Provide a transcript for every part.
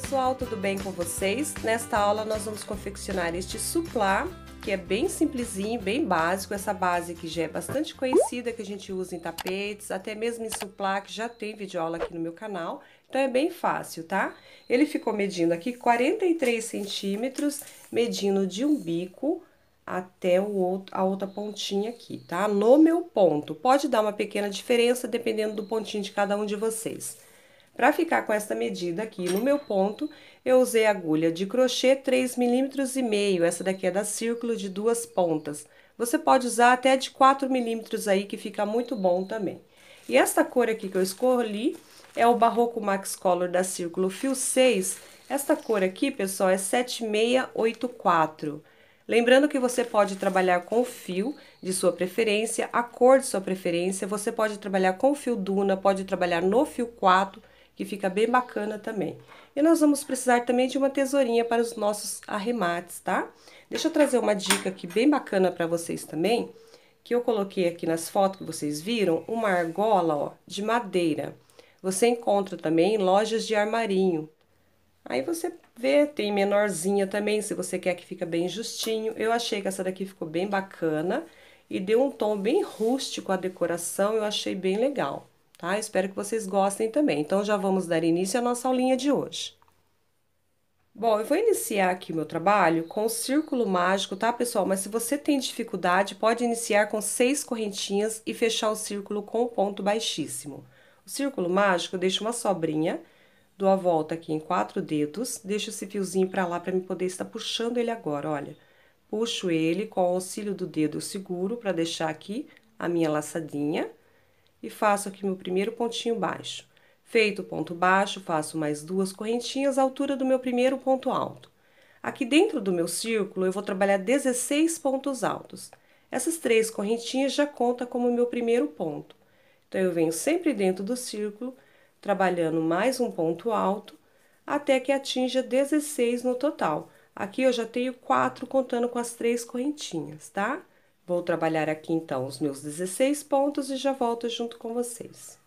pessoal, tudo bem com vocês? Nesta aula nós vamos confeccionar este suplá, que é bem simplesinho, bem básico, essa base que já é bastante conhecida, que a gente usa em tapetes, até mesmo em suplá, que já tem videoaula aqui no meu canal, então é bem fácil, tá? Ele ficou medindo aqui 43 centímetros, medindo de um bico até o outro, a outra pontinha aqui, tá? No meu ponto, pode dar uma pequena diferença dependendo do pontinho de cada um de vocês. Para ficar com esta medida aqui no meu ponto, eu usei agulha de crochê 3,5 milímetros e meio, essa daqui é da círculo de duas pontas. Você pode usar até de 4 milímetros aí, que fica muito bom também. E esta cor aqui que eu escolhi é o Barroco Max Color da Círculo Fio 6. Esta cor aqui, pessoal, é 7684. Lembrando que você pode trabalhar com fio de sua preferência, a cor de sua preferência, você pode trabalhar com fio Duna, pode trabalhar no fio 4, que fica bem bacana também. E nós vamos precisar também de uma tesourinha para os nossos arremates, tá? Deixa eu trazer uma dica aqui bem bacana para vocês também, que eu coloquei aqui nas fotos que vocês viram, uma argola, ó, de madeira. Você encontra também em lojas de armarinho. Aí você vê, tem menorzinha também, se você quer que fica bem justinho. Eu achei que essa daqui ficou bem bacana e deu um tom bem rústico à decoração, eu achei bem legal tá? Espero que vocês gostem também. Então já vamos dar início à nossa aulinha de hoje. Bom, eu vou iniciar aqui o meu trabalho com o círculo mágico, tá, pessoal? Mas se você tem dificuldade, pode iniciar com seis correntinhas e fechar o círculo com um ponto baixíssimo. O círculo mágico, eu deixo uma sobrinha, dou a volta aqui em quatro dedos, deixo esse fiozinho para lá para me poder estar puxando ele agora, olha. Puxo ele com o auxílio do dedo seguro para deixar aqui a minha laçadinha e faço aqui meu primeiro pontinho baixo. Feito o ponto baixo, faço mais duas correntinhas à altura do meu primeiro ponto alto. Aqui dentro do meu círculo, eu vou trabalhar 16 pontos altos. Essas três correntinhas já conta como meu primeiro ponto. Então, eu venho sempre dentro do círculo, trabalhando mais um ponto alto, até que atinja 16 no total. Aqui eu já tenho quatro contando com as três correntinhas, tá? Vou trabalhar aqui então os meus 16 pontos e já volto junto com vocês.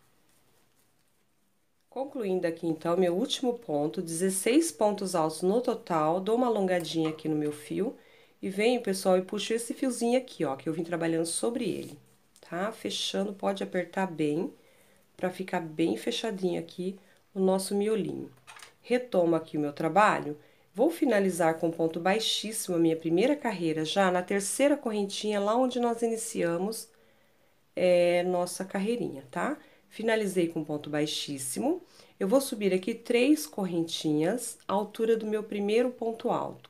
Concluindo aqui então meu último ponto, 16 pontos altos no total, dou uma alongadinha aqui no meu fio e venho, pessoal, e puxo esse fiozinho aqui, ó, que eu vim trabalhando sobre ele, tá? Fechando, pode apertar bem para ficar bem fechadinho aqui o nosso miolinho. Retomo aqui o meu trabalho Vou finalizar com ponto baixíssimo a minha primeira carreira, já na terceira correntinha, lá onde nós iniciamos é, nossa carreirinha, tá? Finalizei com ponto baixíssimo. Eu vou subir aqui três correntinhas, à altura do meu primeiro ponto alto.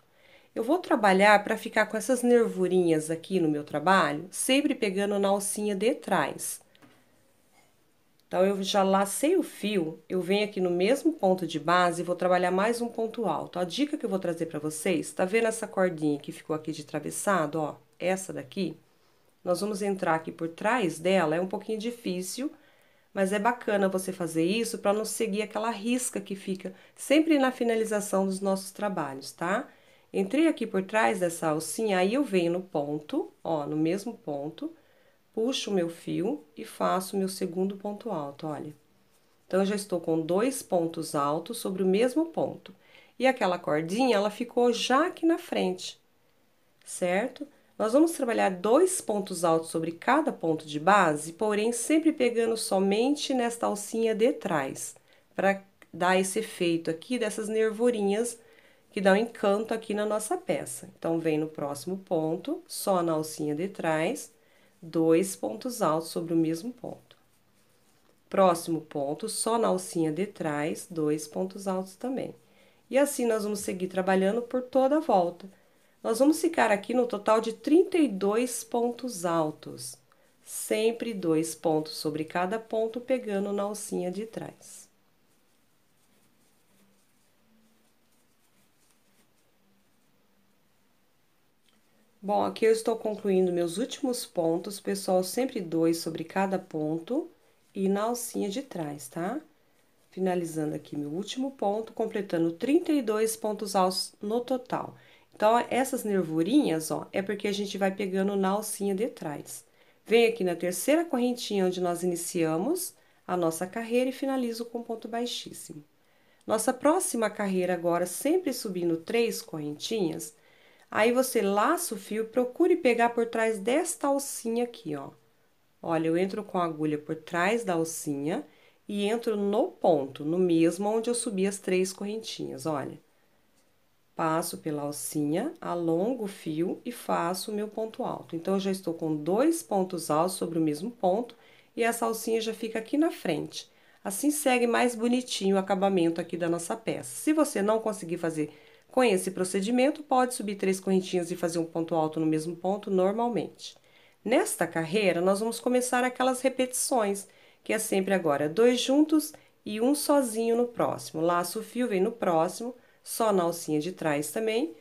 Eu vou trabalhar para ficar com essas nervurinhas aqui no meu trabalho, sempre pegando na alcinha de trás. Então, eu já lacei o fio, eu venho aqui no mesmo ponto de base e vou trabalhar mais um ponto alto. A dica que eu vou trazer para vocês, tá vendo essa cordinha que ficou aqui de travessado, ó? Essa daqui, nós vamos entrar aqui por trás dela, é um pouquinho difícil, mas é bacana você fazer isso para não seguir aquela risca que fica sempre na finalização dos nossos trabalhos, tá? Entrei aqui por trás dessa alcinha, aí eu venho no ponto, ó, no mesmo ponto puxo o meu fio e faço meu segundo ponto alto, olha. Então, eu já estou com dois pontos altos sobre o mesmo ponto. E aquela cordinha, ela ficou já aqui na frente, certo? Nós vamos trabalhar dois pontos altos sobre cada ponto de base, porém sempre pegando somente nesta alcinha de trás, para dar esse efeito aqui dessas nervurinhas que dá um encanto aqui na nossa peça. Então, vem no próximo ponto, só na alcinha de trás, dois pontos altos sobre o mesmo ponto. Próximo ponto, só na alcinha de trás, dois pontos altos também. E assim nós vamos seguir trabalhando por toda a volta. Nós vamos ficar aqui no total de 32 pontos altos, sempre dois pontos sobre cada ponto, pegando na alcinha de trás. Bom, aqui eu estou concluindo meus últimos pontos, pessoal, sempre dois sobre cada ponto e na alcinha de trás, tá? Finalizando aqui meu último ponto, completando 32 pontos altos no total. Então, essas nervurinhas, ó, é porque a gente vai pegando na alcinha de trás. Vem aqui na terceira correntinha, onde nós iniciamos a nossa carreira e finalizo com ponto baixíssimo. Nossa próxima carreira agora, sempre subindo três correntinhas, Aí você laça o fio, procure pegar por trás desta alcinha aqui, ó. Olha, eu entro com a agulha por trás da alcinha e entro no ponto, no mesmo onde eu subi as três correntinhas, olha. Passo pela alcinha, alongo o fio e faço o meu ponto alto. Então, eu já estou com dois pontos altos sobre o mesmo ponto e essa alcinha já fica aqui na frente. Assim segue mais bonitinho o acabamento aqui da nossa peça. Se você não conseguir fazer com esse procedimento, pode subir três correntinhas e fazer um ponto alto no mesmo ponto normalmente. Nesta carreira, nós vamos começar aquelas repetições, que é sempre agora dois juntos e um sozinho no próximo. Laço o fio, vem no próximo, só na alcinha de trás também,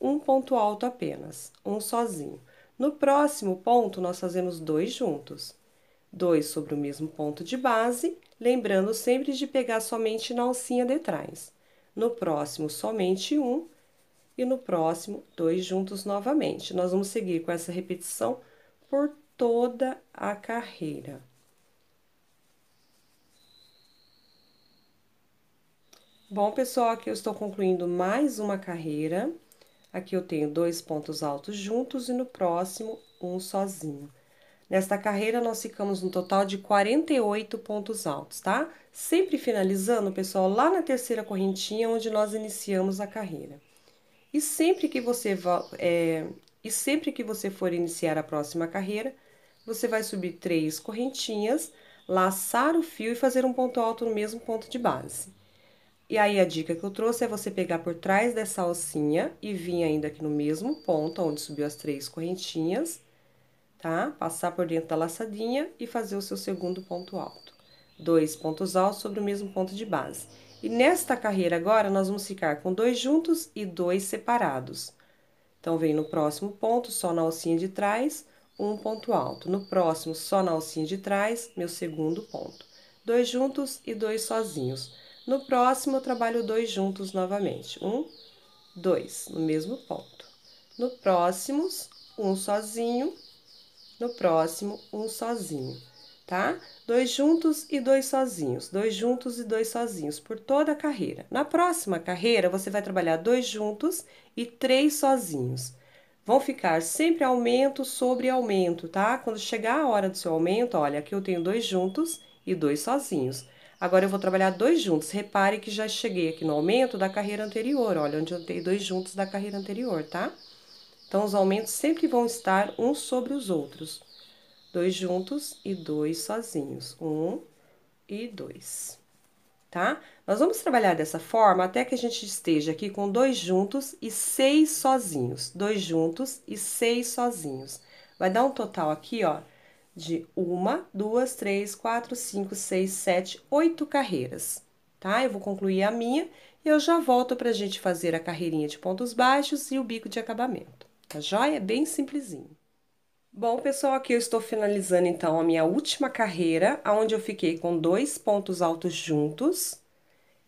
um ponto alto apenas, um sozinho. No próximo ponto, nós fazemos dois juntos. Dois sobre o mesmo ponto de base, lembrando sempre de pegar somente na alcinha de trás no próximo somente um e no próximo dois juntos novamente. Nós vamos seguir com essa repetição por toda a carreira. Bom, pessoal, aqui eu estou concluindo mais uma carreira. Aqui eu tenho dois pontos altos juntos e no próximo um sozinho. Nesta carreira, nós ficamos no total de 48 pontos altos, tá? Sempre finalizando, pessoal, lá na terceira correntinha, onde nós iniciamos a carreira. E sempre que você, é, e sempre que você for iniciar a próxima carreira, você vai subir três correntinhas, laçar o fio e fazer um ponto alto no mesmo ponto de base. E aí, a dica que eu trouxe é você pegar por trás dessa alcinha e vir ainda aqui no mesmo ponto onde subiu as três correntinhas, tá? Passar por dentro da laçadinha e fazer o seu segundo ponto alto. Dois pontos altos sobre o mesmo ponto de base. E nesta carreira agora, nós vamos ficar com dois juntos e dois separados. Então, vem no próximo ponto, só na alcinha de trás, um ponto alto. No próximo, só na alcinha de trás, meu segundo ponto. Dois juntos e dois sozinhos. No próximo, eu trabalho dois juntos novamente. Um, dois, no mesmo ponto. No próximo, um sozinho no próximo um sozinho, tá? Dois juntos e dois sozinhos, dois juntos e dois sozinhos por toda a carreira. Na próxima carreira, você vai trabalhar dois juntos e três sozinhos. Vão ficar sempre aumento sobre aumento, tá? Quando chegar a hora do seu aumento, olha, aqui eu tenho dois juntos e dois sozinhos. Agora eu vou trabalhar dois juntos. Repare que já cheguei aqui no aumento da carreira anterior, olha, onde eu dei dois juntos da carreira anterior, tá? Então, os aumentos sempre vão estar uns sobre os outros. Dois juntos e dois sozinhos. Um e dois. Tá? Nós vamos trabalhar dessa forma até que a gente esteja aqui com dois juntos e seis sozinhos. Dois juntos e seis sozinhos. Vai dar um total aqui, ó, de uma, duas, três, quatro, cinco, seis, sete, oito carreiras, tá? Eu vou concluir a minha e eu já volto para a gente fazer a carreirinha de pontos baixos e o bico de acabamento. Tá joia? Bem simplesinho. Bom, pessoal, aqui eu estou finalizando então a minha última carreira, onde eu fiquei com dois pontos altos juntos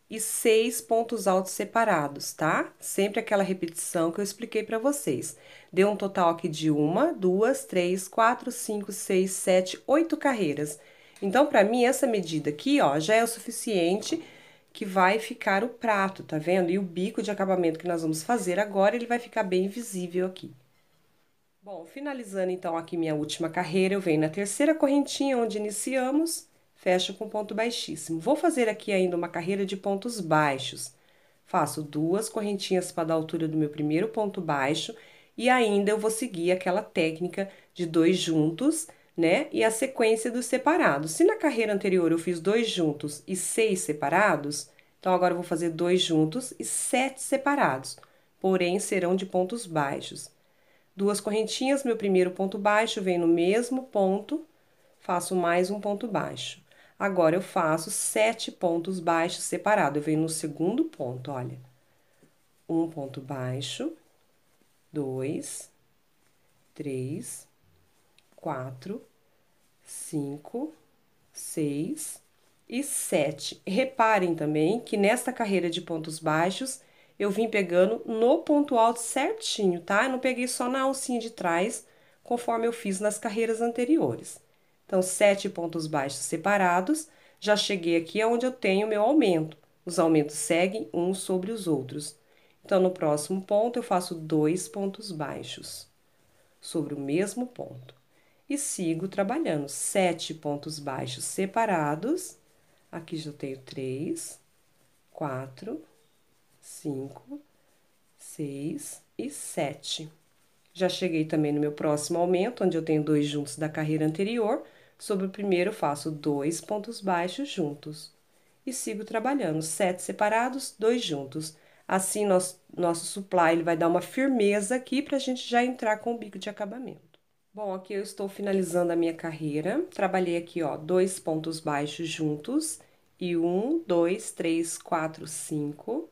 e seis pontos altos separados, tá? Sempre aquela repetição que eu expliquei para vocês. Deu um total aqui de uma, duas, três, quatro, cinco, seis, sete, oito carreiras. Então, para mim, essa medida aqui, ó, já é o suficiente que vai ficar o prato, tá vendo? E o bico de acabamento que nós vamos fazer agora, ele vai ficar bem visível aqui. Bom, finalizando então aqui minha última carreira, eu venho na terceira correntinha onde iniciamos, fecho com ponto baixíssimo. Vou fazer aqui ainda uma carreira de pontos baixos. Faço duas correntinhas para dar altura do meu primeiro ponto baixo e ainda eu vou seguir aquela técnica de dois juntos, né? E a sequência dos separados. Se na carreira anterior eu fiz dois juntos e seis separados, então agora eu vou fazer dois juntos e sete separados, porém serão de pontos baixos. Duas correntinhas, meu primeiro ponto baixo vem no mesmo ponto, faço mais um ponto baixo. Agora eu faço sete pontos baixos separados. Eu venho no segundo ponto, olha. Um ponto baixo, dois, três, quatro, cinco, seis e sete. Reparem também que nesta carreira de pontos baixos, eu vim pegando no ponto alto certinho, tá? Eu não peguei só na alcinha de trás, conforme eu fiz nas carreiras anteriores. Então, sete pontos baixos separados, já cheguei aqui onde eu tenho meu aumento. Os aumentos seguem uns sobre os outros. Então, no próximo ponto, eu faço dois pontos baixos sobre o mesmo ponto e sigo trabalhando. Sete pontos baixos separados. Aqui já tenho três, quatro, cinco, seis e sete. Já cheguei também no meu próximo aumento, onde eu tenho dois juntos da carreira anterior. Sobre o primeiro, faço dois pontos baixos juntos. E sigo trabalhando. Sete separados, dois juntos. Assim, nosso, nosso supply ele vai dar uma firmeza aqui para a gente já entrar com o bico de acabamento. Bom, aqui eu estou finalizando a minha carreira. Trabalhei aqui, ó, dois pontos baixos juntos. E um, dois, três, quatro, cinco,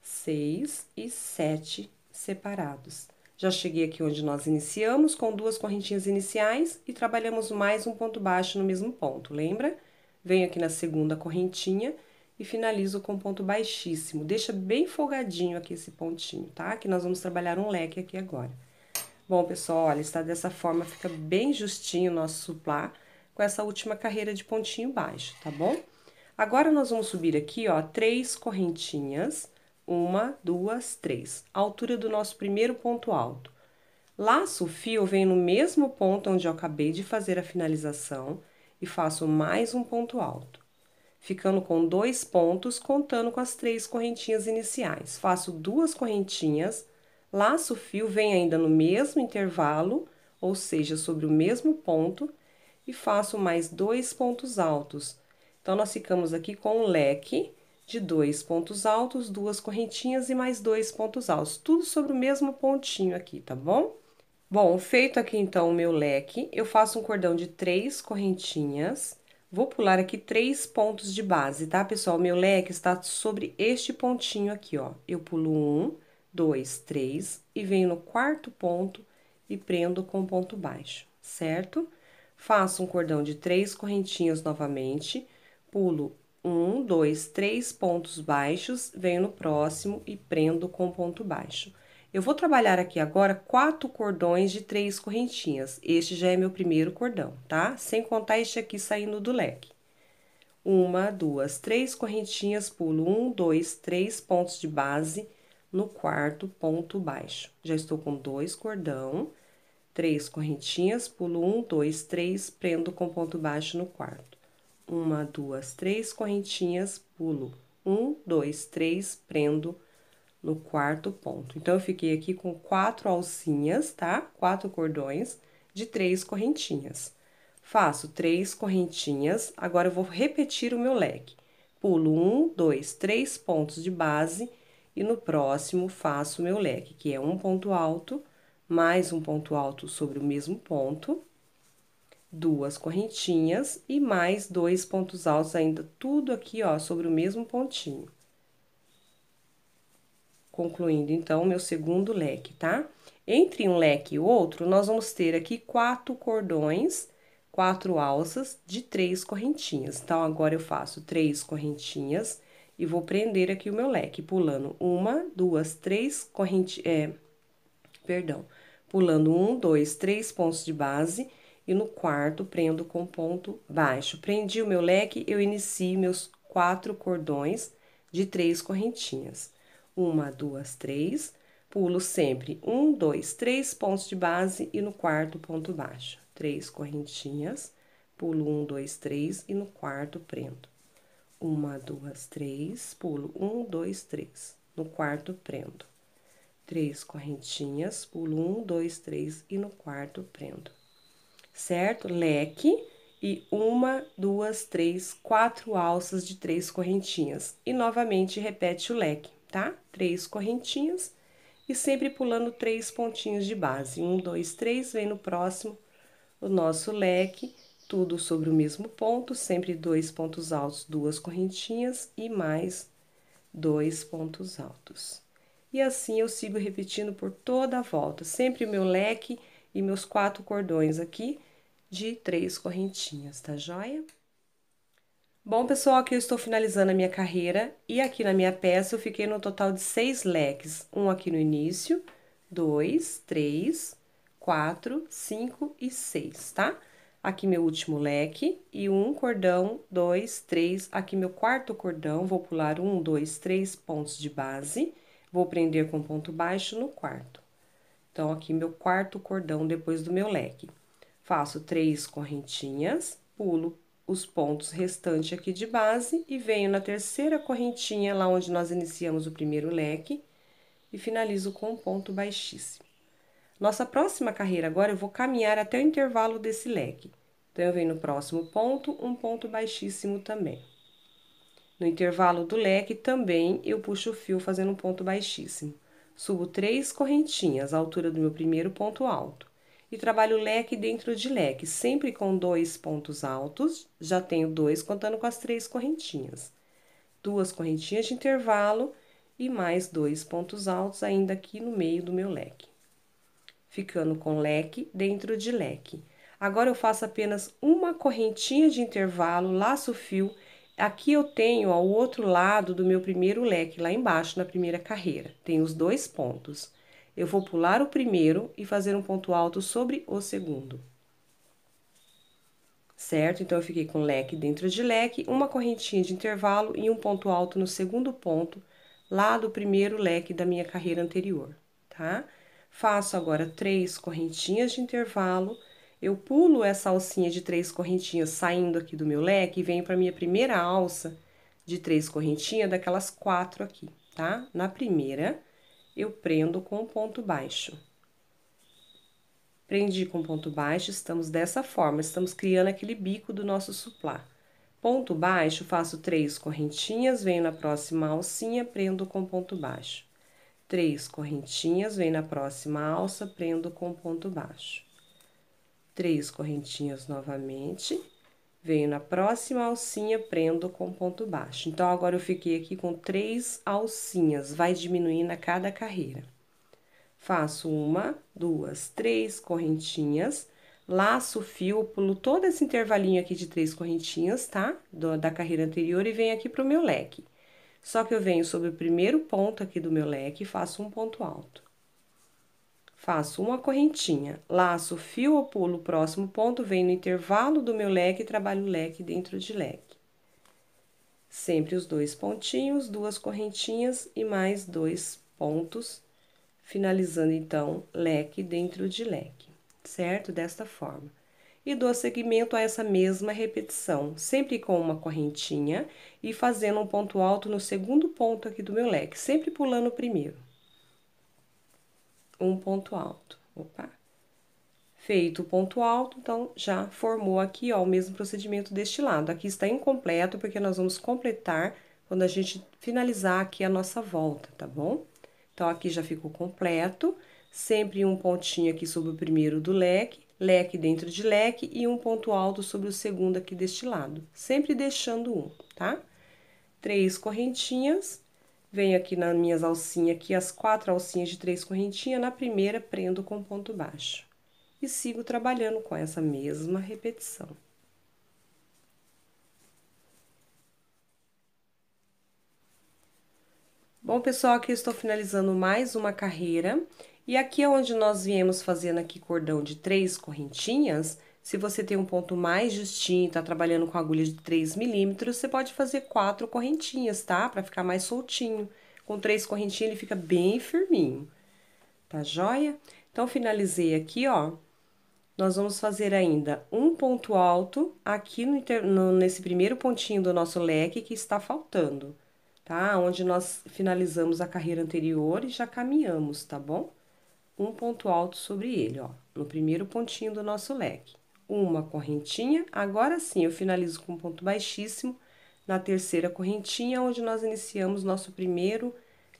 seis e sete separados. Já cheguei aqui onde nós iniciamos, com duas correntinhas iniciais e trabalhamos mais um ponto baixo no mesmo ponto, lembra? Venho aqui na segunda correntinha e finalizo com ponto baixíssimo. Deixa bem folgadinho aqui esse pontinho, tá? Que nós vamos trabalhar um leque aqui agora. Bom, pessoal, olha, está dessa forma, fica bem justinho o nosso suplá com essa última carreira de pontinho baixo, tá bom? Agora, nós vamos subir aqui, ó, três correntinhas, uma, duas, três, a altura do nosso primeiro ponto alto. Laço o fio, vem no mesmo ponto onde eu acabei de fazer a finalização e faço mais um ponto alto. Ficando com dois pontos, contando com as três correntinhas iniciais. Faço duas correntinhas Laço o fio vem ainda no mesmo intervalo, ou seja, sobre o mesmo ponto, e faço mais dois pontos altos. Então, nós ficamos aqui com um leque de dois pontos altos, duas correntinhas e mais dois pontos altos, tudo sobre o mesmo pontinho aqui, tá bom? Bom, feito aqui então o meu leque, eu faço um cordão de três correntinhas, vou pular aqui três pontos de base, tá, pessoal? meu leque está sobre este pontinho aqui, ó. Eu pulo um, 2, 3 e venho no quarto ponto e prendo com ponto baixo, certo? Faço um cordão de três correntinhas novamente, pulo um, dois, três pontos baixos, venho no próximo e prendo com ponto baixo. Eu vou trabalhar aqui agora quatro cordões de três correntinhas. Este já é meu primeiro cordão, tá? Sem contar este aqui saindo do leque. Uma, duas, três correntinhas, pulo um, dois, três pontos de base, no quarto ponto baixo. Já estou com dois cordão, três correntinhas, pulo um, dois, três, prendo com ponto baixo no quarto. Uma, duas, três correntinhas, pulo um, dois, três, prendo no quarto ponto. Então, eu fiquei aqui com quatro alcinhas, tá? Quatro cordões de três correntinhas. Faço três correntinhas, agora eu vou repetir o meu leque. Pulo um, dois, três pontos de base e no próximo faço meu leque, que é um ponto alto, mais um ponto alto sobre o mesmo ponto, duas correntinhas e mais dois pontos altos ainda, tudo aqui, ó, sobre o mesmo pontinho. Concluindo, então, meu segundo leque, tá? Entre um leque e o outro, nós vamos ter aqui quatro cordões, quatro alças de três correntinhas. Então, agora eu faço três correntinhas e vou prender aqui o meu leque, pulando uma, duas, três corrente, é, perdão, pulando um, dois, três pontos de base e no quarto prendo com ponto baixo. Prendi o meu leque, eu inicio meus quatro cordões de três correntinhas. Uma, duas, três, pulo sempre um, dois, três pontos de base e no quarto ponto baixo. Três correntinhas, pulo um, dois, três e no quarto prendo uma, duas, três, pulo um, dois, três. No quarto, prendo. Três correntinhas, pulo um, dois, três e no quarto, prendo. Certo? Leque e uma, duas, três, quatro alças de três correntinhas. E novamente repete o leque, tá? Três correntinhas e sempre pulando três pontinhos de base. Um, dois, três, vem no próximo o nosso leque estudo sobre o mesmo ponto, sempre dois pontos altos, duas correntinhas e mais dois pontos altos. E assim eu sigo repetindo por toda a volta, sempre o meu leque e meus quatro cordões aqui de três correntinhas, tá joia? Bom, pessoal, aqui eu estou finalizando a minha carreira e aqui na minha peça eu fiquei no total de seis leques. Um aqui no início, dois, três, quatro, cinco e seis, tá? aqui meu último leque, e um cordão, dois, três, aqui meu quarto cordão, vou pular um, dois, três pontos de base, vou prender com ponto baixo no quarto. Então, aqui meu quarto cordão depois do meu leque. Faço três correntinhas, pulo os pontos restantes aqui de base e venho na terceira correntinha, lá onde nós iniciamos o primeiro leque, e finalizo com um ponto baixíssimo. Nossa próxima carreira agora eu vou caminhar até o intervalo desse leque. Então eu venho no próximo ponto, um ponto baixíssimo também. No intervalo do leque também eu puxo o fio fazendo um ponto baixíssimo. Subo três correntinhas à altura do meu primeiro ponto alto e trabalho leque dentro de leque, sempre com dois pontos altos, já tenho dois contando com as três correntinhas. Duas correntinhas de intervalo e mais dois pontos altos ainda aqui no meio do meu leque ficando com leque dentro de leque. Agora eu faço apenas uma correntinha de intervalo, laço fio. Aqui eu tenho ao o outro lado do meu primeiro leque, lá embaixo na primeira carreira. Tem os dois pontos. Eu vou pular o primeiro e fazer um ponto alto sobre o segundo. Certo? Então, eu fiquei com leque dentro de leque, uma correntinha de intervalo e um ponto alto no segundo ponto, lá do primeiro leque da minha carreira anterior, tá? Faço agora três correntinhas de intervalo. Eu pulo essa alcinha de três correntinhas saindo aqui do meu leque e venho para minha primeira alça de três correntinhas daquelas quatro aqui, tá? Na primeira, eu prendo com ponto baixo. Prendi com ponto baixo, estamos dessa forma, estamos criando aquele bico do nosso suplá. Ponto baixo, faço três correntinhas, venho na próxima alcinha, prendo com ponto baixo. Três correntinhas, vem na próxima alça, prendo com ponto baixo. Três correntinhas novamente, venho na próxima alcinha, prendo com ponto baixo. Então, agora eu fiquei aqui com três alcinhas, vai diminuindo a cada carreira. Faço uma, duas, três correntinhas, laço o fio, pulo todo esse intervalinho aqui de três correntinhas, tá? da carreira anterior e venho aqui pro meu leque. Só que eu venho sobre o primeiro ponto aqui do meu leque e faço um ponto alto. Faço uma correntinha, laço fio ou pulo o próximo ponto, venho no intervalo do meu leque e trabalho leque dentro de leque. Sempre os dois pontinhos, duas correntinhas e mais dois pontos, finalizando então leque dentro de leque, certo? Desta forma e dou seguimento a essa mesma repetição, sempre com uma correntinha e fazendo um ponto alto no segundo ponto aqui do meu leque, sempre pulando o primeiro. Um ponto alto, opa. Feito o ponto alto, então, já formou aqui, ó, o mesmo procedimento deste lado. Aqui está incompleto, porque nós vamos completar quando a gente finalizar aqui a nossa volta, tá bom? Então, aqui já ficou completo, sempre um pontinho aqui sobre o primeiro do leque, leque dentro de leque e um ponto alto sobre o segundo aqui deste lado, sempre deixando um, tá? Três correntinhas, venho aqui nas minhas alcinhas aqui, as quatro alcinhas de três correntinhas, na primeira prendo com ponto baixo. E sigo trabalhando com essa mesma repetição. Bom, pessoal, aqui estou finalizando mais uma carreira. E aqui é onde nós viemos fazendo aqui cordão de três correntinhas, se você tem um ponto mais justinho, tá trabalhando com agulha de 3 milímetros, você pode fazer quatro correntinhas, tá? Pra ficar mais soltinho. Com três correntinhas ele fica bem firminho, tá joia? Então, finalizei aqui, ó. Nós vamos fazer ainda um ponto alto aqui no, no, nesse primeiro pontinho do nosso leque que está faltando, tá? Onde nós finalizamos a carreira anterior e já caminhamos, tá bom? um ponto alto sobre ele, ó, no primeiro pontinho do nosso leque. Uma correntinha, agora sim eu finalizo com um ponto baixíssimo na terceira correntinha, onde nós iniciamos nosso primeiro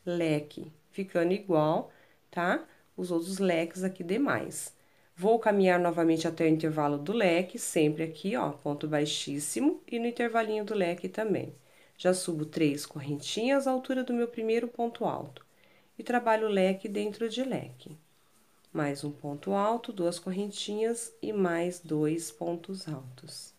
leque, ficando igual, tá? Os outros leques aqui demais. Vou caminhar novamente até o intervalo do leque, sempre aqui, ó, ponto baixíssimo, e no intervalinho do leque também. Já subo três correntinhas à altura do meu primeiro ponto alto e trabalho leque dentro de leque mais um ponto alto, duas correntinhas e mais dois pontos altos.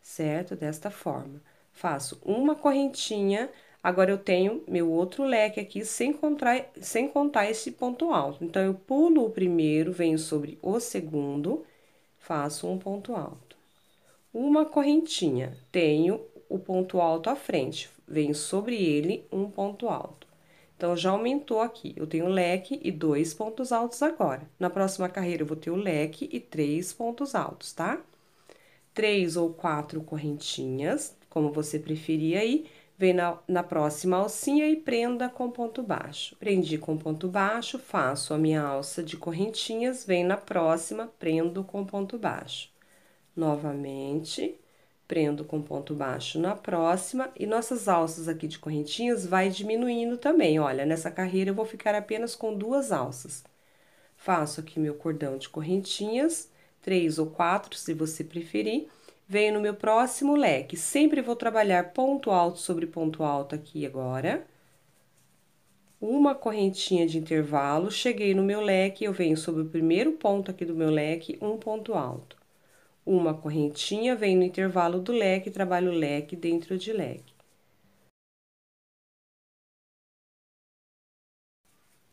Certo? Desta forma. Faço uma correntinha, agora eu tenho meu outro leque aqui sem contar, sem contar esse ponto alto. Então, eu pulo o primeiro, venho sobre o segundo, faço um ponto alto. Uma correntinha, tenho o ponto alto à frente, venho sobre ele um ponto alto. Então já aumentou aqui. Eu tenho leque e dois pontos altos agora. Na próxima carreira eu vou ter o leque e três pontos altos, tá? Três ou quatro correntinhas, como você preferir aí. Vem na, na próxima alcinha e prenda com ponto baixo. Prendi com ponto baixo, faço a minha alça de correntinhas, vem na próxima, prendo com ponto baixo. Novamente, prendo com ponto baixo na próxima e nossas alças aqui de correntinhas vai diminuindo também. Olha, nessa carreira eu vou ficar apenas com duas alças. Faço aqui meu cordão de correntinhas, três ou quatro, se você preferir. Venho no meu próximo leque, sempre vou trabalhar ponto alto sobre ponto alto aqui agora. Uma correntinha de intervalo, cheguei no meu leque, eu venho sobre o primeiro ponto aqui do meu leque, um ponto alto uma correntinha vem no intervalo do leque trabalho o leque dentro de leque.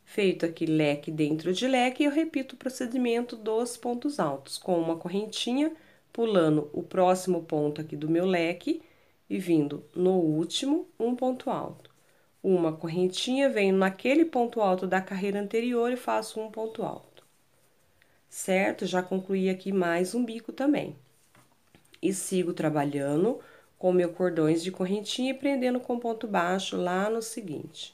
Feito aqui leque dentro de leque, eu repito o procedimento dos pontos altos, com uma correntinha, pulando o próximo ponto aqui do meu leque e vindo no último, um ponto alto. Uma correntinha, venho naquele ponto alto da carreira anterior e faço um ponto alto certo? Já concluí aqui mais um bico também. E sigo trabalhando com meu cordões de correntinha e prendendo com ponto baixo lá no seguinte.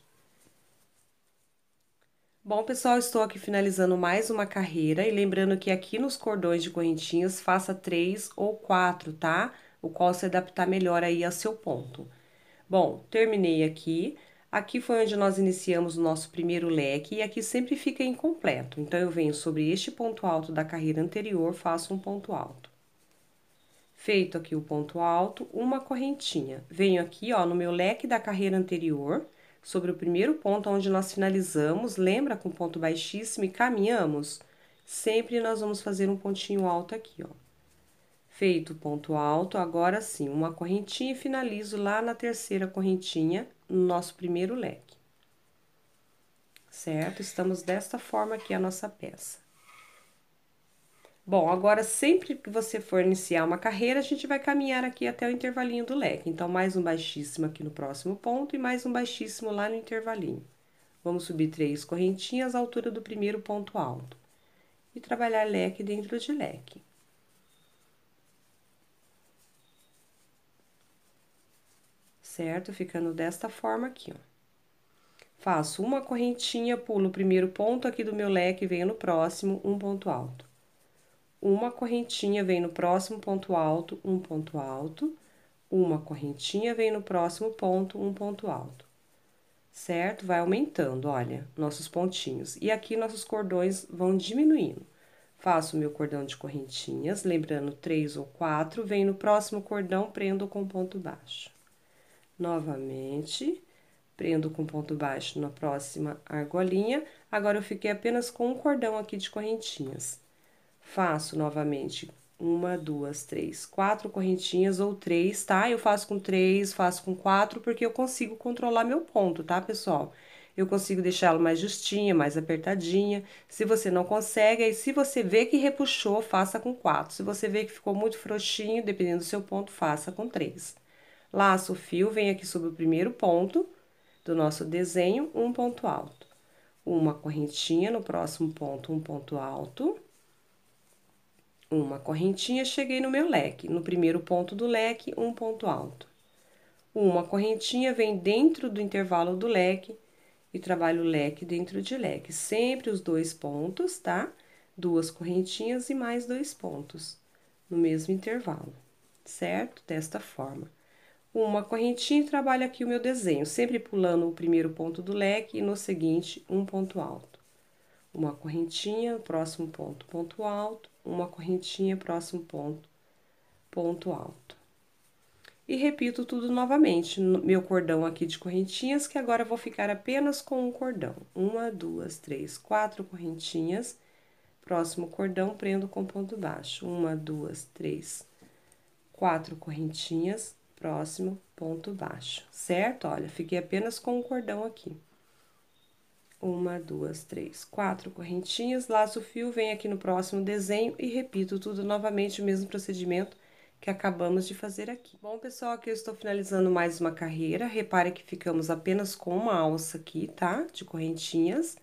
Bom, pessoal, estou aqui finalizando mais uma carreira e lembrando que aqui nos cordões de correntinhas faça três ou quatro, tá? O qual se adaptar melhor aí a seu ponto. Bom, terminei aqui. Aqui foi onde nós iniciamos o nosso primeiro leque e aqui sempre fica incompleto. Então, eu venho sobre este ponto alto da carreira anterior, faço um ponto alto. Feito aqui o ponto alto, uma correntinha. Venho aqui, ó, no meu leque da carreira anterior, sobre o primeiro ponto onde nós finalizamos, lembra com ponto baixíssimo e caminhamos? Sempre nós vamos fazer um pontinho alto aqui, ó. Feito o ponto alto, agora sim, uma correntinha e finalizo lá na terceira correntinha, no nosso primeiro leque. Certo? Estamos desta forma aqui a nossa peça. Bom, agora sempre que você for iniciar uma carreira, a gente vai caminhar aqui até o intervalinho do leque. Então, mais um baixíssimo aqui no próximo ponto e mais um baixíssimo lá no intervalinho. Vamos subir três correntinhas à altura do primeiro ponto alto. E trabalhar leque dentro de leque. certo? Ficando desta forma aqui, ó. Faço uma correntinha, pulo o primeiro ponto aqui do meu leque, venho no próximo, um ponto alto. Uma correntinha, vem no próximo ponto alto, um ponto alto. Uma correntinha, vem no próximo ponto, um ponto alto. Certo? Vai aumentando, olha, nossos pontinhos. E aqui nossos cordões vão diminuindo. Faço meu cordão de correntinhas, lembrando três ou quatro, venho no próximo cordão, prendo com ponto baixo novamente, prendo com ponto baixo na próxima argolinha. Agora, eu fiquei apenas com um cordão aqui de correntinhas. Faço novamente uma, duas, três, quatro correntinhas ou três, tá? Eu faço com três, faço com quatro, porque eu consigo controlar meu ponto, tá, pessoal? eu consigo deixá-lo mais justinha, mais apertadinha. Se você não consegue, aí se você vê que repuxou, faça com quatro. Se você vê que ficou muito frouxinho, dependendo do seu ponto, faça com três. Laço o fio, vem aqui sobre o primeiro ponto do nosso desenho, um ponto alto. Uma correntinha no próximo ponto, um ponto alto. Uma correntinha, cheguei no meu leque. No primeiro ponto do leque, um ponto alto. Uma correntinha vem dentro do intervalo do leque e trabalho leque dentro de leque. Sempre os dois pontos, tá? Duas correntinhas e mais dois pontos no mesmo intervalo, certo? Desta forma uma correntinha e trabalho aqui o meu desenho, sempre pulando o primeiro ponto do leque e no seguinte um ponto alto. Uma correntinha, próximo ponto, ponto alto, uma correntinha, próximo ponto, ponto alto. E repito tudo novamente, meu cordão aqui de correntinhas, que agora vou ficar apenas com um cordão. Uma, duas, três, quatro correntinhas, próximo cordão, prendo com ponto baixo. Uma, duas, três, quatro correntinhas, próximo ponto baixo, certo? Olha, fiquei apenas com um cordão aqui. Uma, duas, três, quatro correntinhas, laço o fio, vem aqui no próximo desenho e repito tudo novamente, o mesmo procedimento que acabamos de fazer aqui. Bom, pessoal, aqui eu estou finalizando mais uma carreira. Repare que ficamos apenas com uma alça aqui, tá? De correntinhas.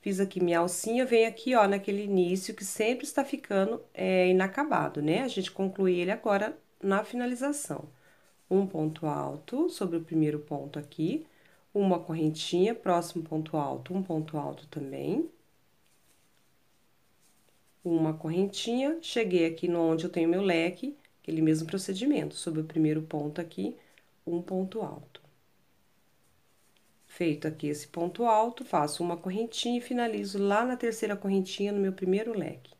Fiz aqui minha alcinha, vem aqui, ó, naquele início que sempre está ficando é, inacabado, né? A gente conclui ele agora na finalização um ponto alto sobre o primeiro ponto aqui, uma correntinha, próximo ponto alto, um ponto alto também. Uma correntinha, cheguei aqui no onde eu tenho meu leque, aquele mesmo procedimento, sobre o primeiro ponto aqui, um ponto alto. Feito aqui esse ponto alto, faço uma correntinha e finalizo lá na terceira correntinha no meu primeiro leque,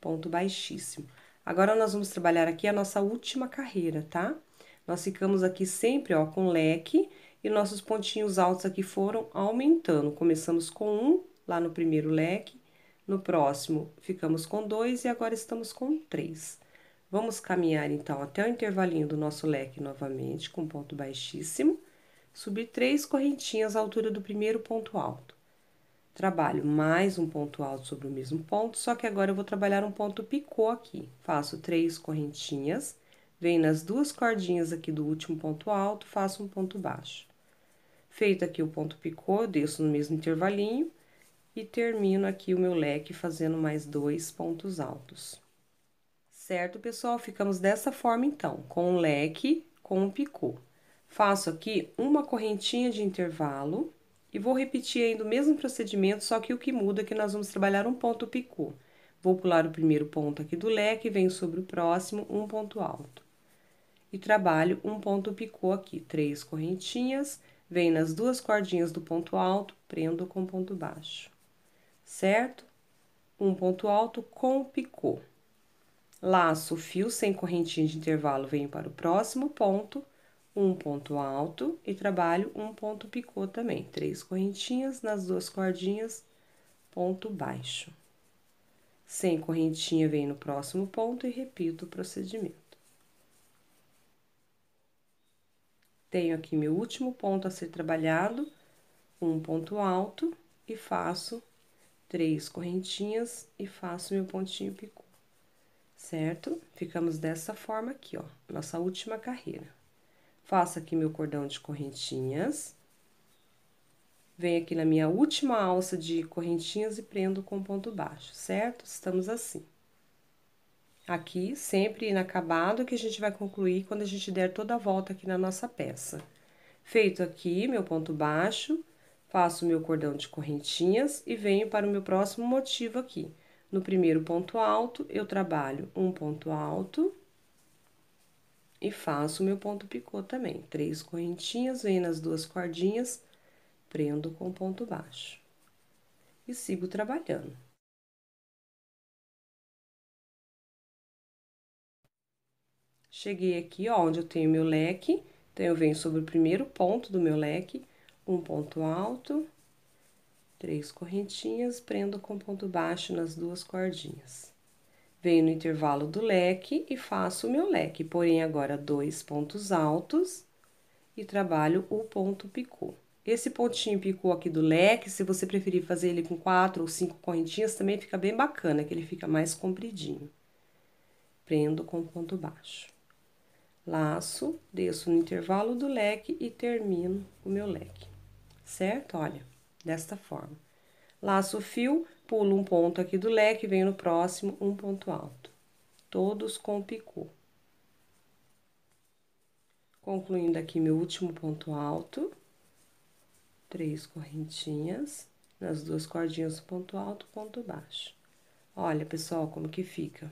ponto baixíssimo. Agora, nós vamos trabalhar aqui a nossa última carreira, tá? Tá? Nós ficamos aqui sempre, ó, com leque e nossos pontinhos altos aqui foram aumentando. Começamos com um lá no primeiro leque, no próximo ficamos com dois e agora estamos com três. Vamos caminhar então até o intervalinho do nosso leque novamente com ponto baixíssimo, subir três correntinhas à altura do primeiro ponto alto. Trabalho mais um ponto alto sobre o mesmo ponto, só que agora eu vou trabalhar um ponto picô aqui. Faço três correntinhas Vem nas duas cordinhas aqui do último ponto alto, faço um ponto baixo. Feito aqui o ponto picô, desço no mesmo intervalinho e termino aqui o meu leque fazendo mais dois pontos altos. Certo, pessoal? Ficamos dessa forma, então, com o um leque, com o um picô. Faço aqui uma correntinha de intervalo e vou repetir ainda o mesmo procedimento, só que o que muda é que nós vamos trabalhar um ponto picô. Vou pular o primeiro ponto aqui do leque, venho sobre o próximo, um ponto alto e trabalho um ponto picô aqui, três correntinhas, vem nas duas cordinhas do ponto alto, prendo com ponto baixo, certo? Um ponto alto com picô. Laço o fio sem correntinha de intervalo, venho para o próximo ponto, um ponto alto e trabalho um ponto picô também, três correntinhas nas duas cordinhas, ponto baixo. Sem correntinha, venho no próximo ponto e repito o procedimento. Tenho aqui meu último ponto a ser trabalhado, um ponto alto, e faço três correntinhas e faço meu pontinho pico, certo? Ficamos dessa forma aqui, ó, nossa última carreira. Faço aqui meu cordão de correntinhas, venho aqui na minha última alça de correntinhas e prendo com ponto baixo, certo? Estamos assim aqui, sempre inacabado, que a gente vai concluir quando a gente der toda a volta aqui na nossa peça. Feito aqui meu ponto baixo, faço meu cordão de correntinhas e venho para o meu próximo motivo aqui. No primeiro ponto alto, eu trabalho um ponto alto e faço meu ponto picô também. Três correntinhas, venho nas duas cordinhas, prendo com ponto baixo. E sigo trabalhando. Cheguei aqui, ó, onde eu tenho meu leque, então eu venho sobre o primeiro ponto do meu leque, um ponto alto, três correntinhas, prendo com ponto baixo nas duas cordinhas. Venho no intervalo do leque e faço o meu leque, porém agora dois pontos altos e trabalho o ponto picô. Esse pontinho picô aqui do leque, se você preferir fazer ele com quatro ou cinco correntinhas, também fica bem bacana, que ele fica mais compridinho. Prendo com ponto baixo laço, desço no intervalo do leque e termino o meu leque, certo? Olha, desta forma. Laço o fio, pulo um ponto aqui do leque, venho no próximo, um ponto alto. Todos com picô. Concluindo aqui meu último ponto alto, três correntinhas, nas duas cordinhas ponto alto, ponto baixo. Olha, pessoal, como que fica.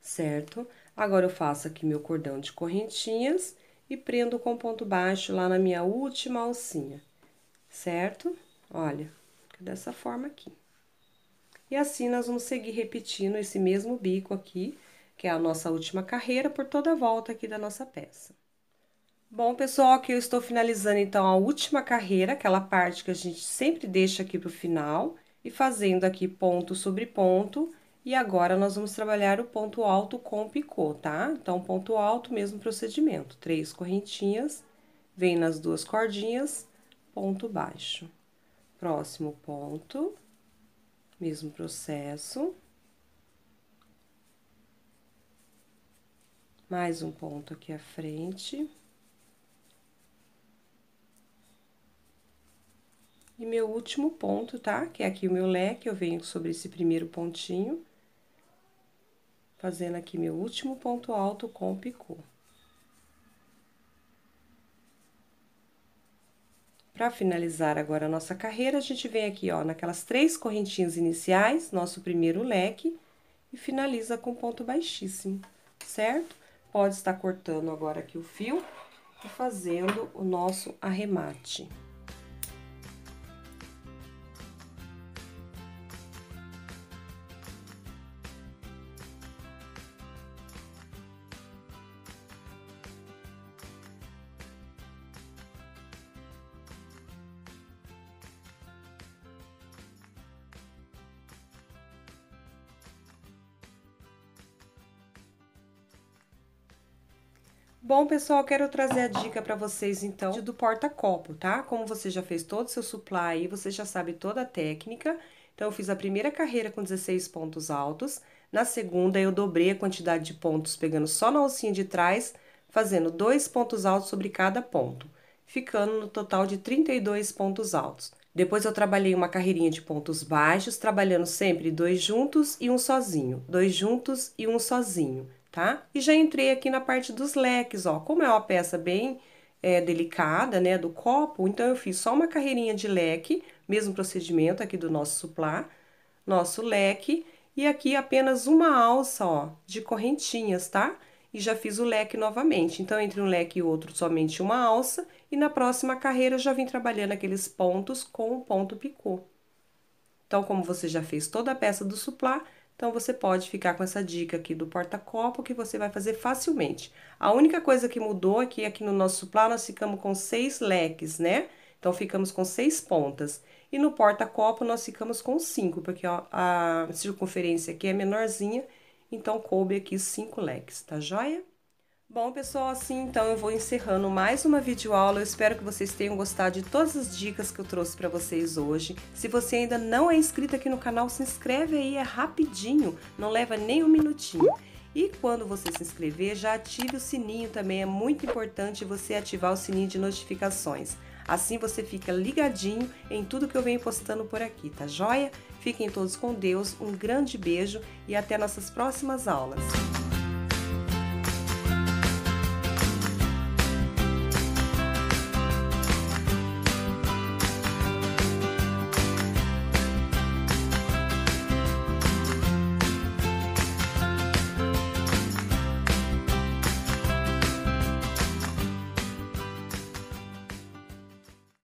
Certo? Agora eu faço aqui meu cordão de correntinhas e prendo com ponto baixo lá na minha última alcinha, certo? Olha, dessa forma aqui. E assim nós vamos seguir repetindo esse mesmo bico aqui, que é a nossa última carreira, por toda a volta aqui da nossa peça. Bom, pessoal, aqui eu estou finalizando então a última carreira, aquela parte que a gente sempre deixa aqui para o final, e fazendo aqui ponto sobre ponto, e agora nós vamos trabalhar o ponto alto com picô, tá? Então, ponto alto, mesmo procedimento. Três correntinhas, vem nas duas cordinhas, ponto baixo. Próximo ponto, mesmo processo. Mais um ponto aqui à frente. E meu último ponto, tá? Que é aqui o meu leque, eu venho sobre esse primeiro pontinho fazendo aqui meu último ponto alto com picô. Para finalizar agora a nossa carreira, a gente vem aqui, ó, naquelas três correntinhas iniciais, nosso primeiro leque, e finaliza com ponto baixíssimo, certo? Pode estar cortando agora aqui o fio e fazendo o nosso arremate. Bom, pessoal, quero trazer a dica para vocês então do porta-copo, tá? Como você já fez todo o seu supply, você já sabe toda a técnica. Então, eu fiz a primeira carreira com 16 pontos altos. Na segunda, eu dobrei a quantidade de pontos, pegando só na alcinha de trás, fazendo dois pontos altos sobre cada ponto, ficando no total de 32 pontos altos. Depois, eu trabalhei uma carreirinha de pontos baixos, trabalhando sempre dois juntos e um sozinho, dois juntos e um sozinho tá? E já entrei aqui na parte dos leques, ó. Como é uma peça bem é, delicada, né, do copo, então eu fiz só uma carreirinha de leque, mesmo procedimento aqui do nosso suplá, nosso leque, e aqui apenas uma alça, ó, de correntinhas, tá? E já fiz o leque novamente. Então, entre um leque e outro, somente uma alça, e na próxima carreira eu já vim trabalhando aqueles pontos com o ponto picô. Então, como você já fez toda a peça do suplá, então você pode ficar com essa dica aqui do porta-copo que você vai fazer facilmente. A única coisa que mudou aqui, é aqui no nosso plano nós ficamos com seis leques, né? Então ficamos com seis pontas. E no porta-copo nós ficamos com cinco, porque ó, a circunferência aqui é menorzinha, então coube aqui cinco leques, tá joia? Bom, pessoal, assim então eu vou encerrando mais uma videoaula. Eu espero que vocês tenham gostado de todas as dicas que eu trouxe para vocês hoje. Se você ainda não é inscrito aqui no canal, se inscreve aí, é rapidinho, não leva nem um minutinho. E quando você se inscrever, já ative o sininho também, é muito importante você ativar o sininho de notificações. Assim você fica ligadinho em tudo que eu venho postando por aqui, tá joia? Fiquem todos com Deus, um grande beijo e até nossas próximas aulas.